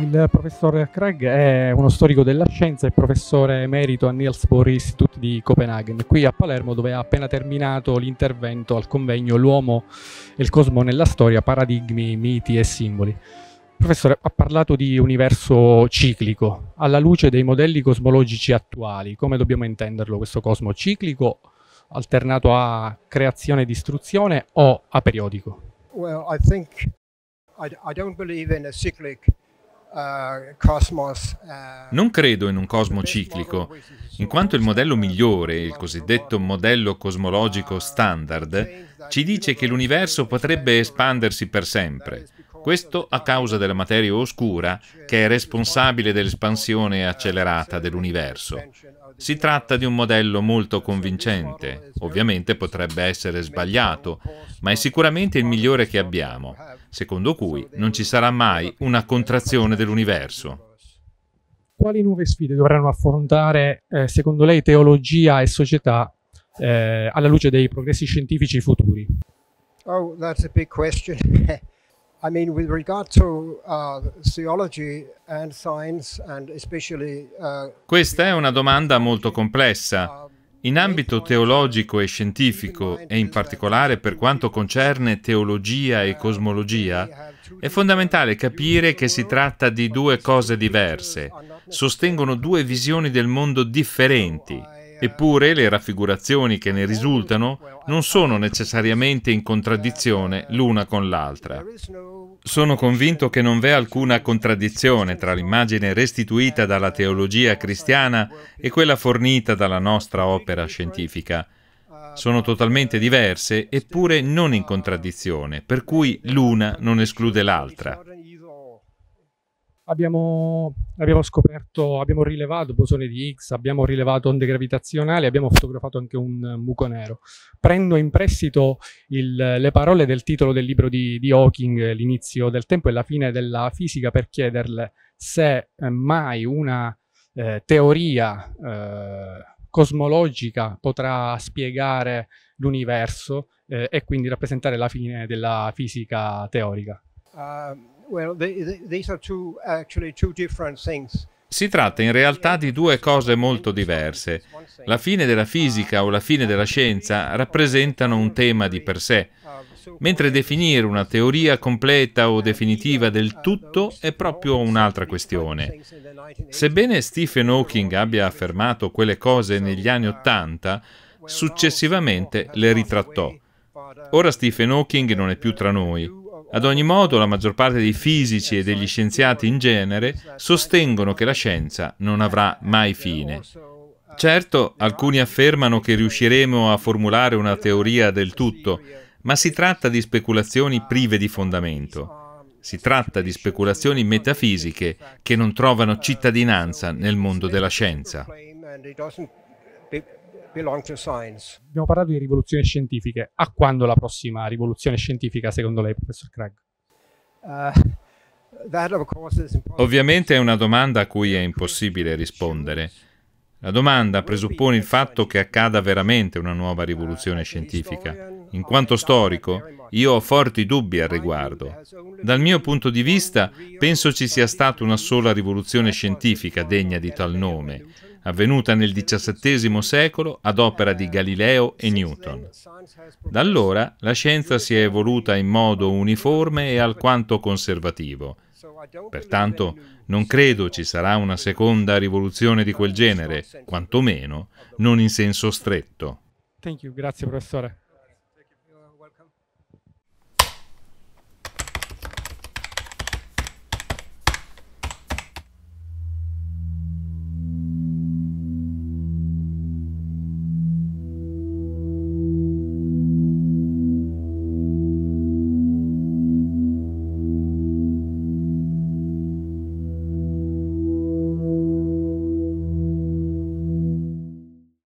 Il professor Craig è uno storico della scienza e professore emerito a Niels Bohr Institute di Copenaghen, qui a Palermo dove ha appena terminato l'intervento al convegno L'uomo e il cosmo nella storia, paradigmi, miti e simboli. Professore, ha parlato di universo ciclico. Alla luce dei modelli cosmologici attuali, come dobbiamo intenderlo questo cosmo ciclico, alternato a creazione e distruzione o a periodico? well, I think I, I don't believe in a cyclic uh, uh, non credo in un cosmo ciclico, in quanto il modello migliore, il cosiddetto modello cosmologico standard, ci dice che l'universo potrebbe espandersi per sempre, questo a causa della materia oscura che è responsabile dell'espansione accelerata dell'universo. Si tratta di un modello molto convincente, ovviamente potrebbe essere sbagliato, ma è sicuramente il migliore che abbiamo, secondo cui non ci sarà mai una contrazione dell'universo. Quali nuove sfide dovranno affrontare, eh, secondo lei, teologia e società eh, alla luce dei progressi scientifici futuri? Oh, that's a big question. I mean, with regard to theology uh, and science, and especially. Uh, Questa è una domanda molto complessa. In ambito teologico e scientifico, e in particolare per quanto concerne teologia e cosmologia, è fondamentale capire che si tratta di due cose diverse, sostengono due visioni del mondo differenti. Eppure le raffigurazioni che ne risultano non sono necessariamente in contraddizione l'una con l'altra. Sono convinto che non v'è alcuna contraddizione tra l'immagine restituita dalla teologia cristiana e quella fornita dalla nostra opera scientifica. Sono totalmente diverse, eppure non in contraddizione, per cui l'una non esclude l'altra abbiamo, abbiamo, scoperto, abbiamo rilevato bosone di Higgs, abbiamo rilevato onde gravitazionali, abbiamo fotografato anche un buco nero. Prendo in prestito il, le parole del titolo del libro di, di Hawking, l'inizio del tempo e la fine della fisica, per chiederle se eh, mai una eh, teoria eh, cosmologica potrà spiegare l'universo eh, e quindi rappresentare la fine della fisica teorica. Um, si tratta in realtà di due cose molto diverse. La fine della fisica o la fine della scienza rappresentano un tema di per sé, mentre definire una teoria completa o definitiva del tutto è proprio un'altra questione. Sebbene Stephen Hawking abbia affermato quelle cose negli anni Ottanta, successivamente le ritrattò. Ora Stephen Hawking non è più tra noi, ad ogni modo, la maggior parte dei fisici e degli scienziati in genere sostengono che la scienza non avrà mai fine. Certo, alcuni affermano che riusciremo a formulare una teoria del tutto, ma si tratta di speculazioni prive di fondamento. Si tratta di speculazioni metafisiche che non trovano cittadinanza nel mondo della scienza belong to science. Abbiamo parlato di rivoluzioni scientifiche. A quando la prossima rivoluzione scientifica, secondo lei, professor Craig? Uh, Ovviamente è una domanda a cui è impossibile rispondere. La domanda presuppone il fatto che accada veramente una nuova rivoluzione uh, scientifica. In quanto storico, io ho forti dubbi al riguardo. Dal mio punto di vista, penso ci sia stata una sola rivoluzione scientifica degna di tal nome, avvenuta nel XVII secolo ad opera di Galileo e Newton. Da allora la scienza si è evoluta in modo uniforme e alquanto conservativo. Pertanto non credo ci sarà una seconda rivoluzione di quel genere, quantomeno non in senso stretto. Thank you, grazie professore.